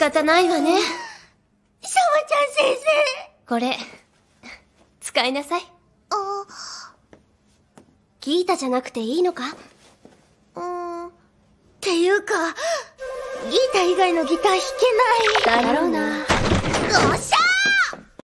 方ないわね。シャワちゃん先生。これ、使いなさい。あギータじゃなくていいのかうーん。っていうか、ギータ以外のギター弾けない。だろうな。